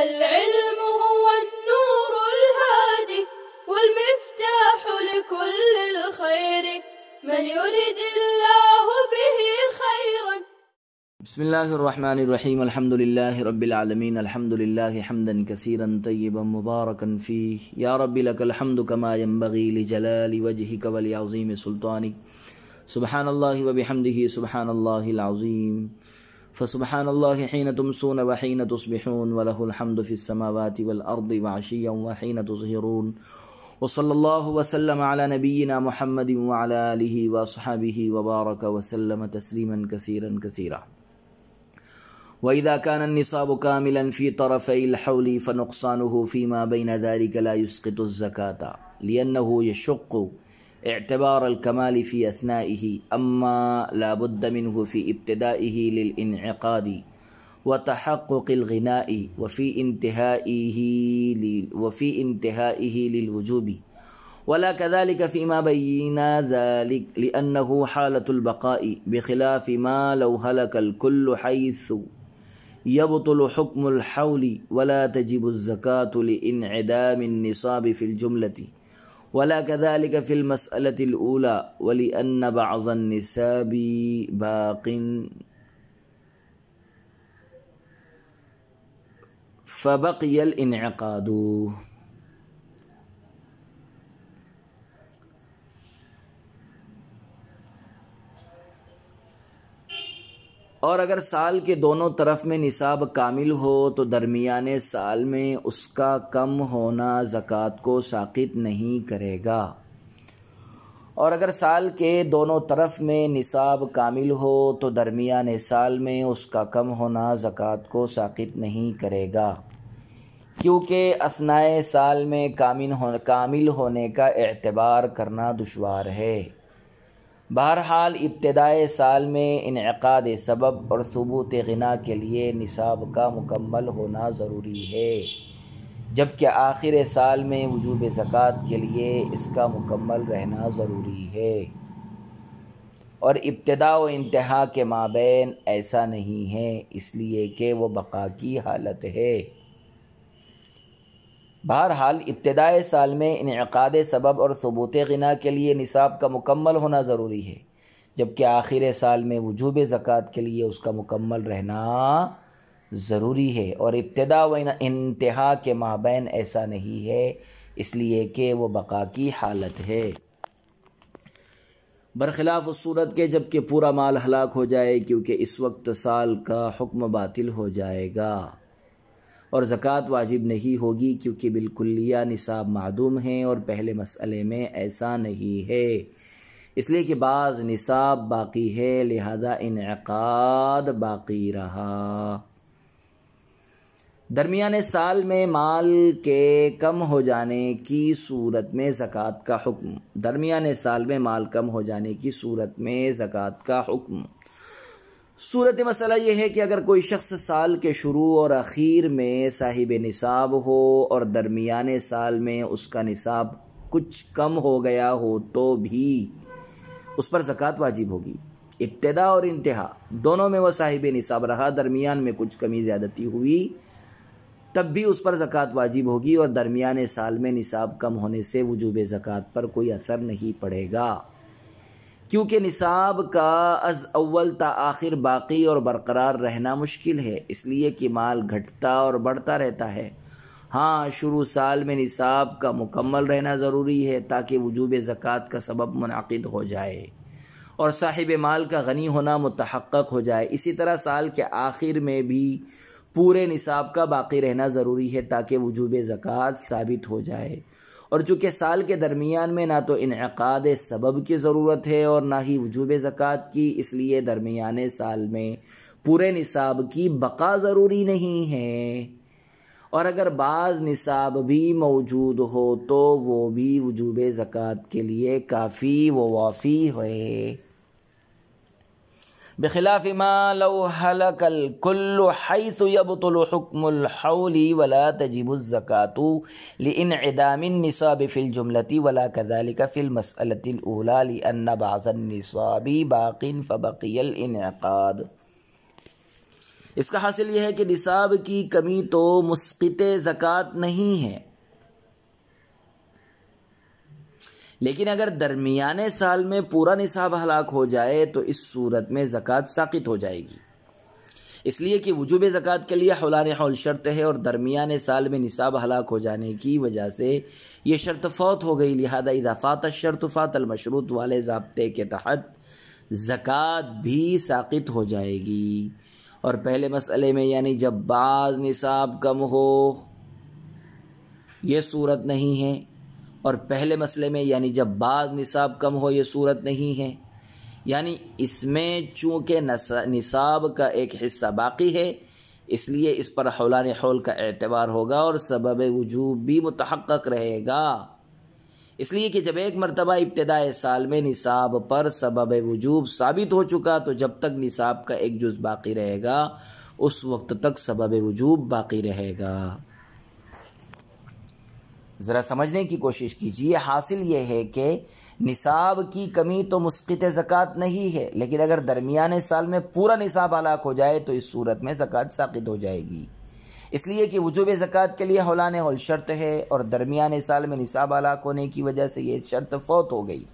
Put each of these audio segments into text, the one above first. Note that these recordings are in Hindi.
العلم هو النور الهادي والمفتاح لكل الخير من يريد الله به خيرا بسم الله الرحمن الرحيم الحمد لله رب العالمين الحمد لله حمدا كثيرا طيبا مباركا فيه يا رب لك الحمد كما ينبغي لجلال وجهك ولعظيم سلطانك سبحان الله وبحمده سبحان الله العظيم فسبحان الله حين تمسون وحين تصبحون وله الحمد في السماوات والأرض وعشيا وحين تظهرون وصلى الله وسلم على نبينا محمد وعلى آله وأصحابه وبارك وسلم تسليما كثيرا كثيرا وإذا كان النصاب كاملا في طرفي الحول فنقصانه فيما بين ذلك لا يسقط الزكاة لأنه يشق اعتبار الكمال في أثنائه أما لا بد منه في ابتدائه للانعقاد وتحقق الغناء وفي انتهائه وفي انتهائه للوجوب ولا كذلك فيما بينا ذلك لأنه حالة البقاء بخلاف ما لو هلك الكل حيث يبطل حكم الحول ولا تجب الزكاة لانعدام النصاب في الجملة ولا كذلك في المسألة الأولى ولأن بعض النساب باق فبقي الانعقاد और अगर साल के दोनों तरफ में निसाब कामिल हो तो दरमियान साल में उसका कम होना ज़क़़त को साकित नहीं करेगा और अगर साल के दोनों तरफ में निसाब कामिल हो तो दरमियान साल में उसका कम होना ज़क़़त को साकित नहीं करेगा क्योंकि असनाए साल में कामिन हो कामिल होने का एतबार करना दुशवार है बहरहाल इब्तदाई साल में इनकाद सबब और सबूत गना के लिए निसाब का मुकम्मल होना ज़रूरी है जबकि आखिर साल में वजूब ज़क़़त के लिए इसका मुकम्मल रहना ज़रूरी है और इब्तदा व इंतहा के माबेन ऐसा नहीं है इसलिए कि वो बका की हालत है बहरहाल इब्तदाई साल में इनकाद सबब और सबूत गना के लिए निसाब का मुकम्मल होना ज़रूरी है जबकि आखिर साल में वजूब ज़क़़त के लिए उसका मुकम्मल रहना ज़रूरी है और इब्तदा व इंतहा के माबेन ऐसा नहीं है इसलिए कि वह बका की हालत है बरखिलाफ़ उस सूरत के जबकि पूरा माल हलाक हो जाए क्योंकि इस वक्त साल का हुक्म बातिल हो जाएगा और ज़क़़त वाजिब नहीं होगी क्योंकि बिल्कुलिया निसाब मदूम हैं और पहले मसले में ऐसा नहीं है इसलिए कि बाज़ निसाब बाकी है लिहाजा इनक़ाद बाकी रहा दरमिया साल में माल के कम हो जाने की सूरत में ज़क़़त का हुक्म दरमिया साल में माल कम हो जाने की सूरत में ज़क़़त का हुक्म सूरत मसला यह है कि अगर कोई शख्स साल के शुरू और आखिर में साहिब निसाब हो और दरमियान साल में उसका निसाब कुछ कम हो गया हो तो भी उस पर ज़क़़त वाजिब होगी इब्तदा और इंतहा दोनों में वह साहिब निसाब रहा दरमियान में कुछ कमी ज़्यादती हुई तब भी उस पर ज़क़़त वाजिब होगी और दरमियान साल में निसाब कम होने से वजूब ज़क़़त पर कोई असर नहीं पड़ेगा क्योंकि निसाब का अज अव्वल त आखिर बाकी और बरकरार रहना मुश्किल है इसलिए कि माल घटता और बढ़ता रहता है हाँ शुरू साल में निसाब का मुकम्मल रहना ज़रूरी है ताकि वजूब ज़क़़त का सबब मनद हो जाए और साहिब माल का गनी होना मुतहक़ हो जाए इसी तरह साल के आखिर में भी पूरे निसाब का बाकी रहना ज़रूरी है ताकि वजूब ज़क़़त साबित हो जाए और चूँकि साल के दरमियान में ना तो इनक़ाद सबब की ज़रूरत है और ना ही वजूब ज़क़़त की इसलिए दरमियान साल में पूरे निसाब की बका ज़रूरी नहीं है और अगर बाज़ निसाब भी मौजूद हो तो वो भी वजूब ज़क़़त के लिए काफ़ी वाफ़ी है बखिलाफ मालकल कुल्ल हैबतुलकमौली वला तजीबुज़क़ातु लिनदामिनसाबिफ़िल जुमलती वला कदालिका फ़िल मसलतिलूला बाज़नसाबी बाकिन फ़बकील इनक़ाद इसका हासिल यह है कि निसाब की कमी तो मुस्कित ज़क़़त नहीं है लेकिन अगर दरमियाने साल में पूरा निसाब हलाक हो जाए तो इस सूरत में ज़क़़त साकित हो जाएगी इसलिए कि वजूब ज़क़़त के लिए हौलान हौल शर्त है और दरमियान साल में निसाब हलाक हो जाने की वजह से ये शर्त फौत हो गई लिहाजा इजाफ़ात शर्त फ़ातल वाले जबते के तहत ज़क़़त भी साकित हो जाएगी और पहले मसले में यानी जब बाज़ निसाब कम हो ये सूरत नहीं है और पहले मसले में यानी जब बाज़ निसाब कम हो ये सूरत नहीं है यानी इसमें चूँकि निसाब का एक हिस्सा बाकी है इसलिए इस पर हौलान हौल का एतबार होगा और सबब वजूब भी मुतहक़ रहेगा इसलिए कि जब एक मरतबा इब्तदा साल में निसाब पर सबब वजूब साबित हो चुका तो जब तक निसाब का एक जुज़ बाकी रहेगा उस वक्त तक सबब वजूब बाकी रहेगा ज़रा समझने की कोशिश कीजिए हासिल ये है कि निसाब की कमी तो मुस्कित ज़क़़त नहीं है लेकिन अगर दरमिया साल में पूरा निसाब हलाक हो जाए तो इस सूरत में ज़क़़त साकित हो जाएगी इसलिए कि वजूब ज़क़़त के लिए हौलान हौल शर्त है और दरमिया साल में निसाब हलाक होने की वजह से ये शर्त फौत हो गई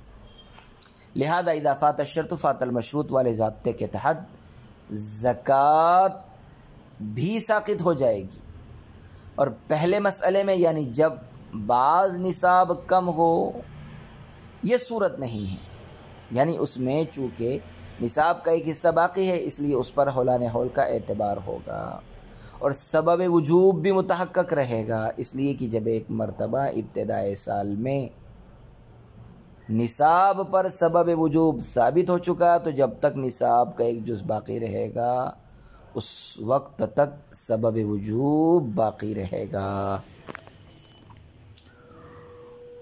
लिहाजा इजाफ़ात शर्त फ़ातल मशरूत वाले जबते के तहत ज़क़़त भी साकित हो जाएगी और पहले मसले में यानी जब बाज निसाब कम हो ये सूरत नहीं है यानी उसमें चूँकि निसाब का एक हिस्सा बाकी है इसलिए उस पर हौलान हौल का एतबार होगा और सबब वजूब भी मुतहक़ रहेगा इसलिए कि जब एक मरतबा इब्तदाई साल में निसाब पर सबब वजूब साबित हो चुका तो जब तक निसाब का एक जुज़ बाकी रहेगा उस वक्त तक सबब वजूब बाकी रहेगा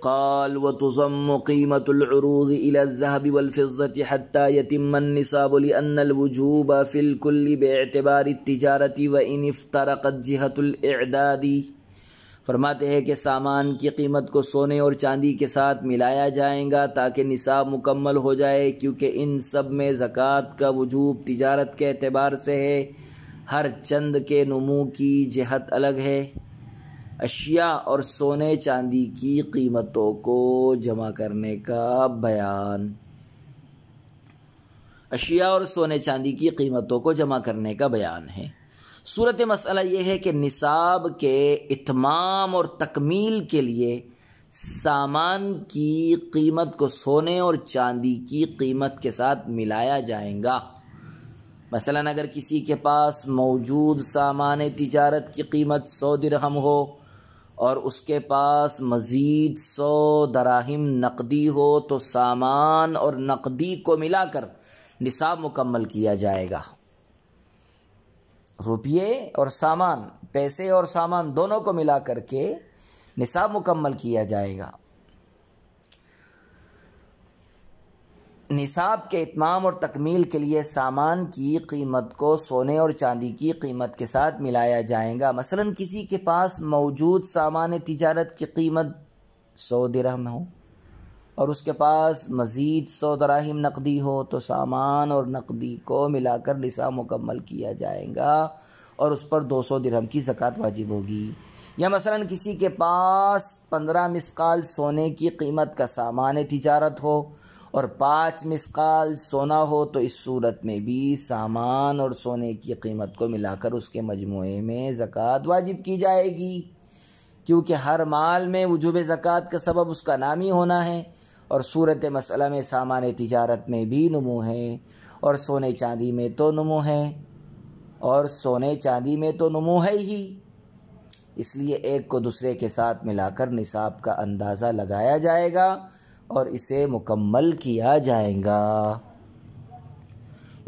قال وتضم قيمة العروض إلى الذهب والفضة حتى يتم النصاب لأن الوجوب في الكل باعتبار التجارة وإن افترقت جهة الإعداد ہیں کہ سامان کی قیمت کو سونے اور چاندی کے ساتھ ملایا جائیں گا تاکہ نصاب مکمل ہو جائے کیونکہ ان سب میں ज़क़़त کا وجوب تجارت کے اعتبار سے ہے ہر چند کے نمو کی جہت الگ ہے अशिया और सोने चांदी की कीमतों को जमा करने का बयान अशिया और सोने चांदी की कीमतों को जमा करने का बयान है सूरत मसला यह है कि निसाब के इतमाम और तकमील के लिए सामान की कीमत को सोने और चांदी की कीमत के साथ मिलाया जाएगा मसला अगर किसी के पास मौजूद सामान तिजारत की कीमत सौ दिरहम हो और उसके पास मज़ीद सौ दराहिम नकदी हो तो सामान और नकदी को मिलाकर निसाब मुकम्मल किया जाएगा रुपये और सामान पैसे और सामान दोनों को मिला करके निसाब मुकम्मल किया जाएगा निसाब के इतमाम और तकमील के लिए सामान की कीमत को सोने और चांदी की कीमत के साथ मिलाया जाएगा मसलन किसी के पास मौजूद सामान तजारत की कीमत सौ दरहम हो और उसके पास मज़ीद सौ दराहिम नकदी हो तो सामान और नकदी को मिलाकर निसाब मुकम्मल किया जाएगा और उस पर दो सौ दरहम की ज़क़़त वाजिब होगी या मसलन किसी के पास पंद्रह मिसकाल सोने की कीमत का सामान तजारत हो और पाँच मिसकाल सोना हो तो इस सूरत में भी सामान और सोने की कीमत को मिलाकर उसके मजमू में ज़क़़त वाजिब की जाएगी क्योंकि हर माल में वजूब ज़क़़त का सबब उसका नाम ही होना है और सूरत मसला में सामान तजारत में भी नमो है और सोने चांदी में तो नमो है और सोने चांदी में तो नमो है ही इसलिए एक को दूसरे के साथ मिलाकर निसाब का अंदाज़ा लगाया जाएगा और इसे मुकम्मल किया जाएगा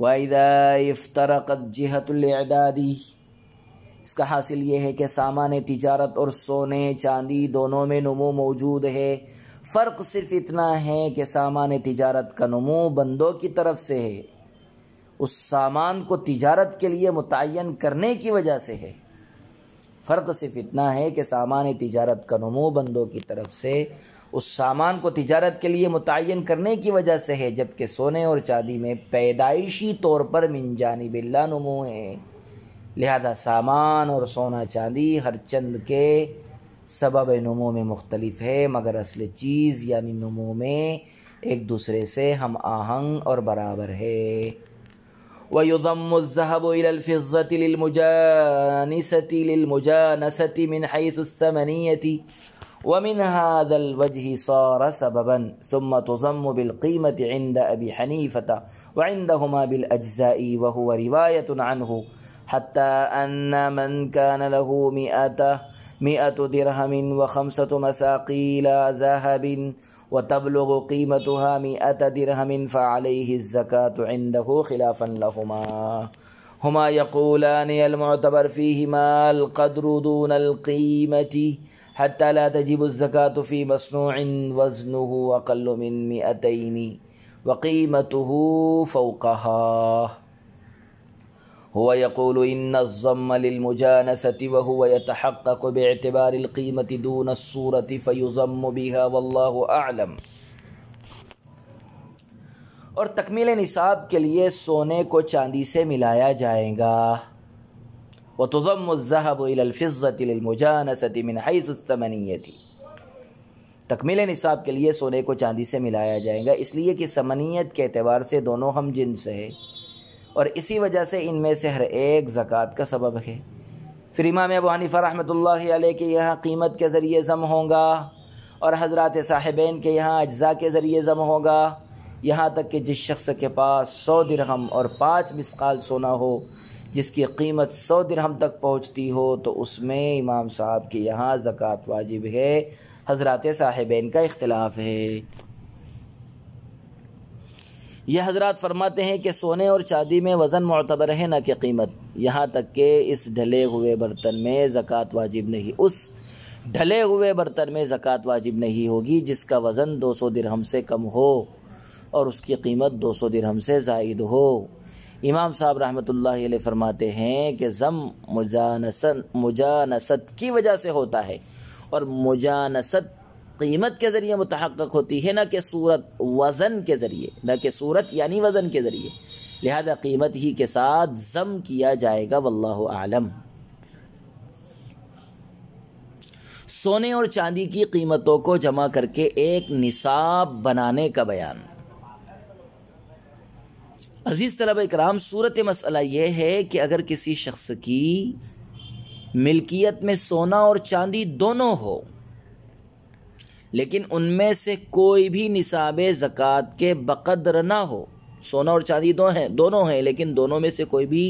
वाहिदा इफ्तरकत इसका हासिल ये है कि सामान तजारत और सोने चांदी दोनों में नमो मौजूद है फ़र्क सिर्फ इतना है कि सामान तजारत का नमो बंदों की तरफ से है उस सामान को तजारत के लिए मुतन करने की वजह से है फ़र्क सिर्फ इतना है कि सामान तजारत का नमो बंदों की तरफ से उस सामान को तजारत के लिए मुतन करने की वजह से है जबकि सोने और चांदी में पैदाइशी तौर पर मिनजानी बिल्ला नमो है लिहाजा सामान और सोना चांदी हर चंद के सबब नमो में मुख्तलफ है मगर असल चीज़ यानी नमो में एक दूसरे से हम आहंग और बराबर है वयुदम ज़हबफ़ज़तमजानसती ومن هذا الوجه صار سببا ثم تضم بالقيمة عند أبي حنيفة وعندهما بالأجزاء وهو رواية عنه حتى أن من كان له مئة مئة درهم وخمسة مثاقيل ذهب وتبلغ قيمتها مئة درهم فعليه الزكاة عنده خلافا لهما هما يقولان المعتبر فيهما القدر دون القيمة حتى لا تجب الزكاة في مصنوع وزنه أقل من مئتين وقيمته فوقها هو يقول إن الضم للمجانسة وهو يتحقق باعتبار القيمة دون الصورة فيضم بها والله أعلم اور تکمیل نصاب کے لیے سونے کو چاندی سے ملایا मिलाया گا वतज़म ज़हब इलफ़ज़तमजानसत मिन हईसमनीति तकमील निसाब के लिए सोने को चांदी से मिलाया जाएगा इसलिए कि समनीत के अतबार से दोनों हम जिन्स है और इसी वजह से इनमें से हर एक ज़क़़त का सबब है फिर इमाम अबू हनीफ़ा रहमत के यहाँ कीमत के ज़रिए ज़म होगा और हज़रत साहिबैन के यहाँ अज्जा के ज़रिए ज़म होगा यहाँ तक कि जिस शख्स के पास सौ दिरहम और पाँच मिसकाल सोना हो जिसकी कीमत सौ दिरहम तक पहुँचती हो तो उसमें इमाम साहब के यहाँ ज़क़़त वाजिब है हज़रत साहिबैन का इख्तलाफ है यह हजरत फरमाते हैं कि सोने और चांदी में वज़न मतबर है ना कि कीमत यहाँ तक कि इस ढले हुए बर्तन में ज़क़़त वाजिब नहीं उस ढले हुए बर्तन में ज़क़़त वाजिब नहीं होगी जिसका वज़न 200 दिरहम से कम हो और उसकी कीमत 200 दिरहम से जायद हो इमाम साहब रहमत ला फरमाते हैं कि ज़म मुजानसन मुजानसत की वजह से होता है और मुजानसत कीमत के ज़रिए मुतहक़ होती है ना कि सूरत वज़न के ज़रिए न कि सूरत यानी वज़न के ज़रिए लिहाजा कीमत ही के साथ ज़म किया जाएगा वल्लाह आलम सोने और चांदी की कीमतों को जमा करके एक निसाब बनाने का बयान अजीज़ तलब कराम सूरत मसला यह है कि अगर किसी शख्स की मिल्कियत में सोना और चांदी दोनों हो लेकिन उनमें से कोई भी निसाब ज़क़़त के बकद्र ना हो सोना और चांदी दो हैं दोनों हैं लेकिन दोनों में से कोई भी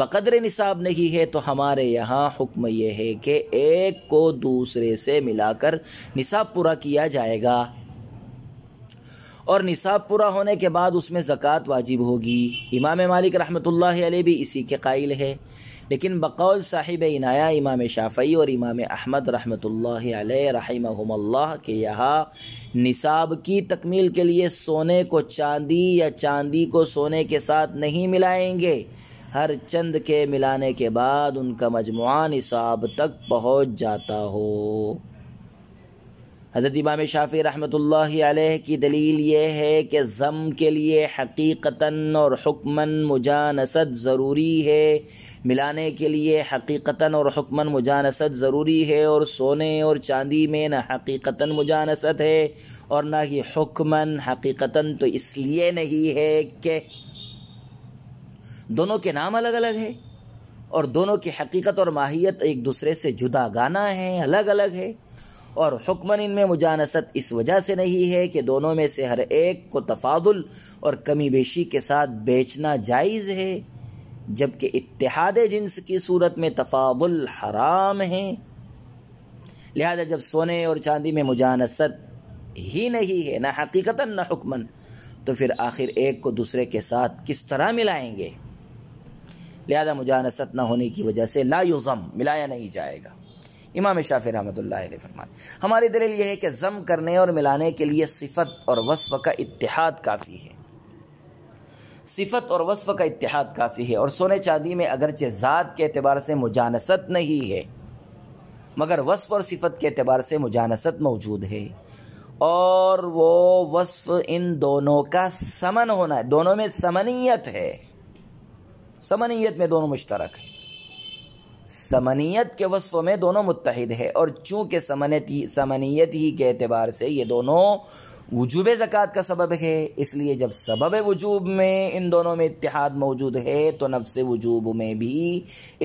बकद्र निसाब नहीं है तो हमारे यहाँ हुक्म यह है कि एक को दूसरे से मिलाकर निसाब पूरा किया जाएगा और निसाब पूरा होने के बाद उसमें ज़क़ात वाजिब होगी इमाम मालिक रहमतुल्ला अलैह भी इसी के कायल है लेकिन बकौल साहिब इनाया इमाम शाफ़ी और इमाम अहमद रहमतुल्ला रहमल्ला के यहाँ निसाब की तकमील के लिए सोने को चांदी या चांदी को सोने के साथ नहीं मिलाएंगे हर चंद के मिलाने के बाद उनका मजमुआ निसाब तक पहुँच जाता हो हज़रत इमाम शाफ़ी रहमत की दलील ये है कि ज़म के लिए हकीकता और हुक्मन मुजानसत ज़रूरी है मिलाने के लिए हकीकता और हुक्मन मुजानसत ज़रूरी है और सोने और चांदी में ना हकीकता मुजानसद है और ना ही हुक्मन हकीकता तो इसलिए नहीं है कि दोनों के नाम अलग अलग है और दोनों की हकीकत और माहियत एक दूसरे से जुदा गाना है अलग अलग है और हुक्मन इनमें मुजानसत इस वजह से नहीं है कि दोनों में से हर एक को तफादुल और कमी बेशी के साथ बेचना जायज़ है जबकि इतिहाद जिन्स की सूरत में तफादुल हराम है लिहाजा जब सोने और चांदी में मुजानसत ही नहीं है ना हकीकता ना हुक्मन तो फिर आखिर एक को दूसरे के साथ किस तरह मिलाएंगे लिहाजा मुजानसत ना होने की वजह से युज़म मिलाया नहीं जाएगा इमाम शाफी रहमत फरमान हमारी दलील यह है कि ज़म करने और मिलाने के लिए सिफत और वसफ़ का इतिहाद काफ़ी है सिफत और वसफ़ का इतिहाद काफ़ी है और सोने चांदी में अगरचे ज़ात के अतबार से मुजानसत नहीं है मगर वसफ़ और सिफत के अतबार से मुजानसत मौजूद है और वो वसफ़ इन दोनों का समन होना है दोनों में समनीत है समनीत में दोनों मुश्तरक है समनीयत के वस्व में दोनों मुतहद है और चूँकि समनीत ही समनीयत ही के अतबार से ये दोनों वजूब ज़क़़त का सबब है इसलिए जब सबब वजूब में इन दोनों में इतिहाद मौजूद है तो नफ्स वजूब में भी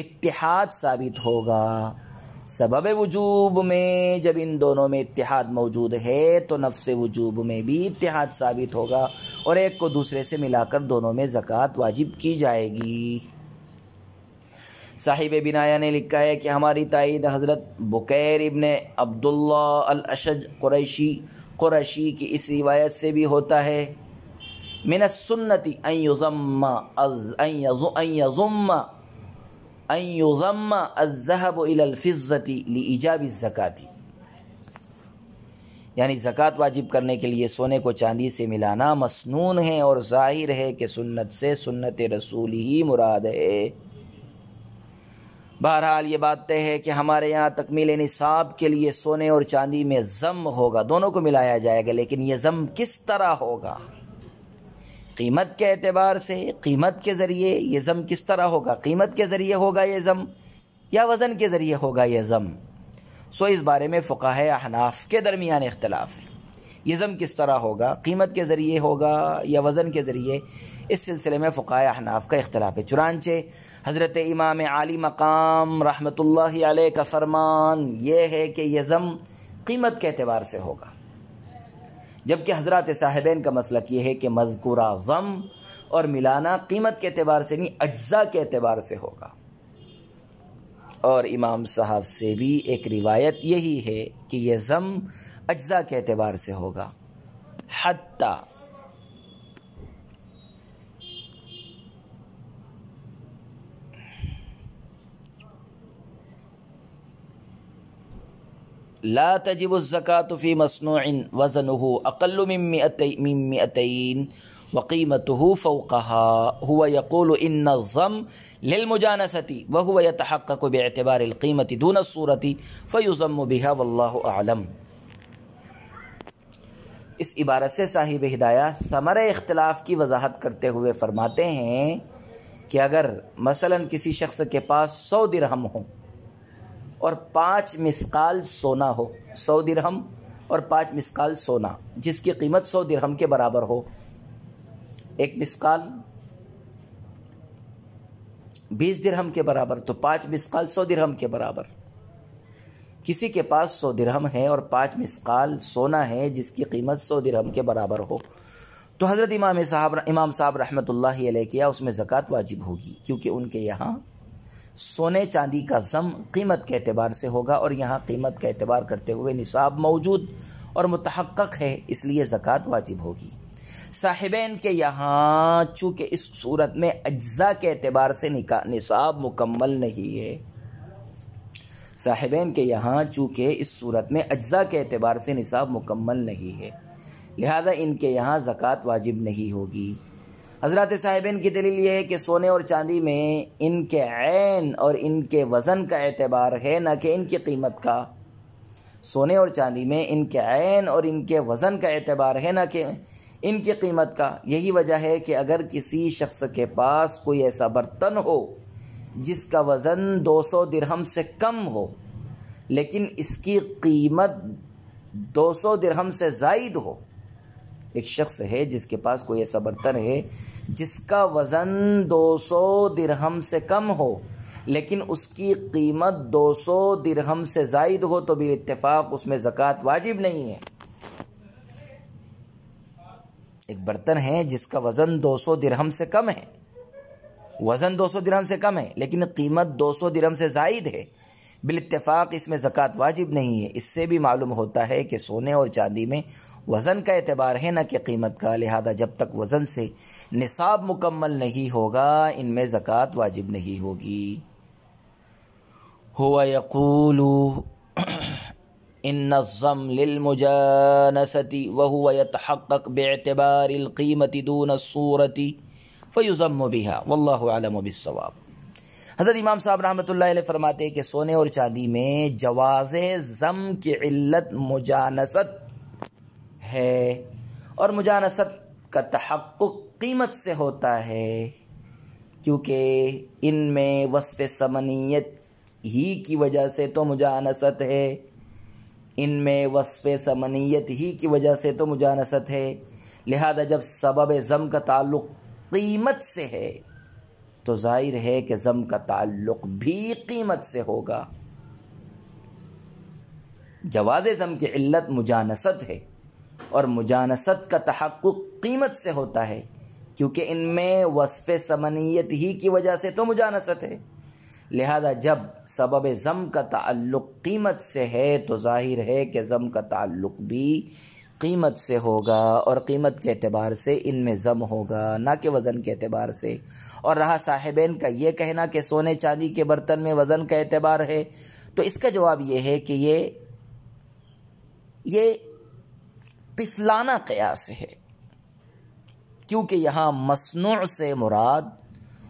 इतिहाद साबित होगा सबब वजूब में जब इन दोनों में इतिहाद मौजूद है तो नफ्स वजूब में भी इतिहाद साबित होगा और एक को दूसरे से मिलाकर दोनों में ज़क़़त वाजिब की जाएगी साहिब बिनाया ने लिखा है कि हमारी तइद हज़रत बुकैर इबन अब्दुल्लाशद क्रैशी क्रैशी की इस रिवायत से भी होता है मिन सुन्नति अयुज़म्मा अज़हब ज़क़ाती यानी ज़क़़त वाजिब करने के लिए सोने को चांदी से मिलाना मसनून है और ज़ाहिर है कि सुन्नत से सुन्नत रसूल ही मुराद है बहरहाल ये बात तय है कि हमारे यहाँ तकमील निसाब के लिए सोने और चांदी में ज़म होगा दोनों को मिलाया जाएगा लेकिन ये ज़म किस तरह होगा कीमत के अतबार से कीमत के ज़रिए ये ज़म किस तरह होगा कीमत के ज़रिए होगा ये ज़म या वज़न के ज़रिए होगा ये ज़म सो इस बारे में फ़काह अहनाफ के दरमियान इख्तलाफ है ये ज़म किस तरह होगा कीमत के ज़रिए होगा या वज़न के ज़रिए इस सिलसिले में फ़ुका अहनाफ का इख्तलाफ है चुनानचे हज़रत इमाम आली मकाम रहमत आल का फरमान ये है कि यह ज़म कीमत के अतबार से होगा जबकि हज़रत साहिबन का मसलक ये है कि मजकूरा ज़म और मिलाना कीमत के अतबार से नहीं अज्जा के अतबार से होगा और इमाम साहब से भी एक रिवायत यही है कि यह ज़म अज्जा के अतबार से होगा हती ला तजब ज़क़़ातफ़ी मसनू वज़न हो अकल अकलमिन वकीमत हो फ़ौक़हा हुआ यक़ोल इन ज़म लिलमुजानसती वह हुआ यतहक़ को बेतबारक़ीमती दून सूरती फ़युज़म बिहा वल्लम इस इबारत से साहिब हिदायत समर इख्तलाफ की वजाहत करते हुए फ़रमाते हैं कि अगर मसलन किसी शख्स के पास सौ दिरहम हों और पाँच मिसकाल सोना हो सौ दिरहम और पाँच मिसकाल सोना जिसकी कीमत सौ दिरहम के बराबर हो एक मिसकाल बीस दिरहम के बराबर तो पाँच मिसकाल सौ दिरहम के बराबर किसी के पास सौ दिरहम है और पाँच मिसकाल सोना है जिसकी कीमत सौ दिरहम के बराबर हो तो हज़रत इमाम साहब इमाम साहब रहमत ला किया उसमें ज़क़़त वाजिब होगी क्योंकि उनके यहाँ सोने चांदी का जम कीमत के अतबार से होगा और यहाँ कीमत के अतबार करते हुए निसाब मौजूद और मतहक़ है इसलिए ज़क़़त वाजिब होगी साहिबैन के यहाँ चूँकि इस सूरत में अज्जा के अतबार से निका निसाब मुकम्मल नहीं है साहिबैन के यहाँ चूँकि इस सूरत में अज्जा के अतबार से निसाब मुकम्मल नहीं है लिहाजा इनके यहाँ ज़क़़त वाजिब नहीं होगी हज़रत साहिबिन की दलील ये है कि सोने और चांदी में इनके ऐन और इनके वज़न का एतबार है न कि इनकी कीमत का सोने और चांदी में इनके ऐन और इनके वज़न का एतबार है न कि इनकी कीमत का यही वजह है कि अगर किसी शख्स के पास कोई ऐसा बर्तन हो जिसका वज़न 200 दरहम से कम हो लेकिन इसकी कीमत 200 दरहम से जायद हो एक शख्स है जिसके पास कोई ऐसा बर्तन है जिसका वज़न 200 दिरहम से कम हो लेकिन उसकी कीमत 200 दिरहम से जायद हो तो भी इतफाक़ उसमें ज़क़़त वाजिब नहीं है एक बर्तन है जिसका वज़न 200 दिरहम से कम है वज़न 200 दिरहम से कम है लेकिन कीमत 200 दिरहम से जायद है बिलतफ़ाक़ इसमें ज़क़़त वाजिब नहीं है इससे भी मालूम होता है कि सोने और चांदी में वज़न का एतबार है ना कि कीमत का लिहाजा जब तक वज़न से निसाब मुकम्मल नहीं होगा इनमें ज़क़़त वाजिब नहीं होगी हुआ यकूल इन ज़म दून सूरती बिहा हज़रत इमाम साहब रहमत फरमाते हैं कि सोने और चांदी में जवाज़ ज़म की इल्लत मुजानसत है और मुजानसत का तहक़ कीमत से होता है क्योंकि इनमें वसफ़ समनीत ही की वजह से तो मुजानसत है इनमें वसफ़ समनीत ही की वजह से तो मुजानसत है लिहाजा जब सबब ज़म का ताल्लुक़ कीमत से है तो ज़ाहिर है कि ज़म का ताल्लुक़ भी कीमत से होगा जवाज़ ज़म की इल्लत मुजानसत है और मुजानसत का तहक़ कीमत से होता है क्योंकि इनमें वसफ़ समनीत ही की वजह से तो मुजानसत है लिहाजा जब सबब ज़म का ताल्लुक़ कीमत से है तो ज़ाहिर है कि ज़म का ताल्लुक़ भी कीमत से होगा और कीमत के अतबार से इनमें ज़म होगा ना कि वज़न के अतबार से और रहा साहिबेन का ये कहना कि सोने चांदी के बर्तन में वज़न का एतबार है तो इसका जवाब ये है कि ये ये तिफलाना कयास है क्योंकि यहाँ मसनू से मुराद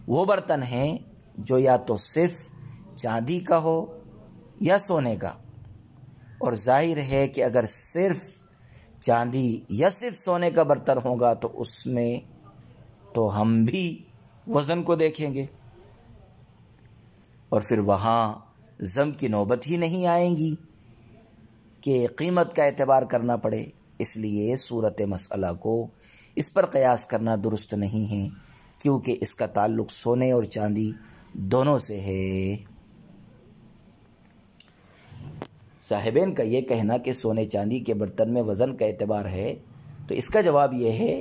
वो बर्तन हैं जो या तो सिर्फ चांदी का हो या सोने का और जाहिर है कि अगर सिर्फ चांदी या सिर्फ सोने का बर्तन होगा तो उसमें तो हम भी वज़न को देखेंगे और फिर वहाँ ज़म की नौबत ही नहीं आएंगी कि कीमत का एतबार करना पड़े इसलिए सूरत मसला को इस पर कयास करना दुरुस्त नहीं है क्योंकि इसका ताल्लुक सोने और चांदी दोनों से है साहिबेन का ये कहना कि सोने चांदी के बर्तन में वज़न का एतबार है तो इसका जवाब यह है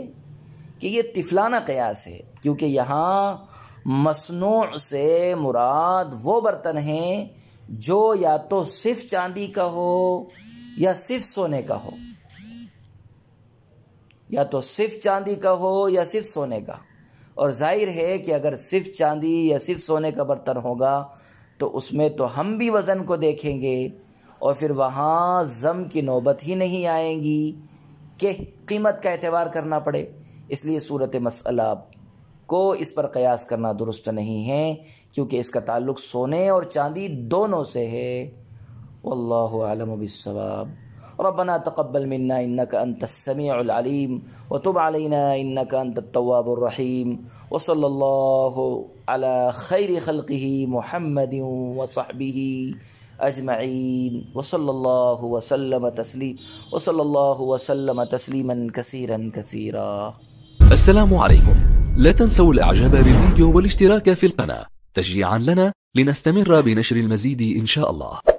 कि यह तिफलाना कयास है क्योंकि यहाँ मसनू से मुराद वो बर्तन हैं जो या तो सिर्फ चांदी का हो या सिर्फ सोने का हो या तो सिर्फ चांदी का हो या सिर्फ सोने का और जाहिर है कि अगर सिर्फ चांदी या सिर्फ सोने का बर्तन होगा तो उसमें तो हम भी वज़न को देखेंगे और फिर वहाँ ज़म की नौबत ही नहीं आएंगी कि कीमत का एतवार करना पड़े इसलिए सूरत मसला को इस पर कयास करना दुरुस्त नहीं है क्योंकि इसका ताल्लुक सोने और चांदी दोनों से है वल्लम बिसवाब ربنا تقبل منا إنك أنت السميع العليم وتب علينا إنك أنت التواب الرحيم وصلى الله على خير خلقه محمد وصحبه أجمعين وصلى الله وسلم تسليم وصلى الله وسلم تسليما كثيرا كثيرا السلام عليكم لا تنسوا الإعجاب بالفيديو والاشتراك في القناة تشجيعا لنا لنستمر بنشر المزيد إن شاء الله